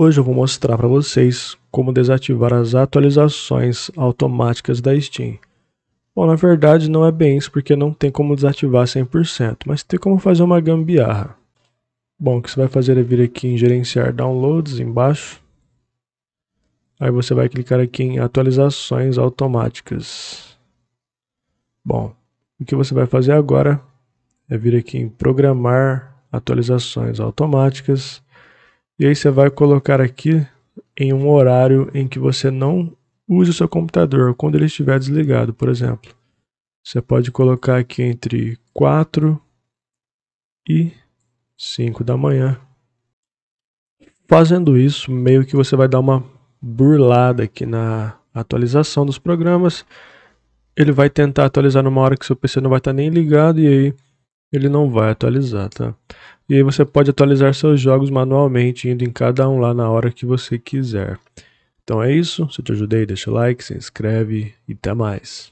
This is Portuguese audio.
Hoje eu vou mostrar para vocês como desativar as atualizações automáticas da Steam. Bom, na verdade não é bem isso porque não tem como desativar 100%, mas tem como fazer uma gambiarra. Bom, o que você vai fazer é vir aqui em gerenciar downloads embaixo. Aí você vai clicar aqui em atualizações automáticas. Bom, o que você vai fazer agora é vir aqui em programar atualizações automáticas e aí você vai colocar aqui em um horário em que você não use o seu computador, quando ele estiver desligado, por exemplo. Você pode colocar aqui entre 4 e 5 da manhã. Fazendo isso, meio que você vai dar uma burlada aqui na atualização dos programas. Ele vai tentar atualizar numa hora que seu PC não vai estar tá nem ligado e aí ele não vai atualizar, tá? E aí você pode atualizar seus jogos manualmente, indo em cada um lá na hora que você quiser. Então é isso, se eu te ajudei, deixa o like, se inscreve e até mais.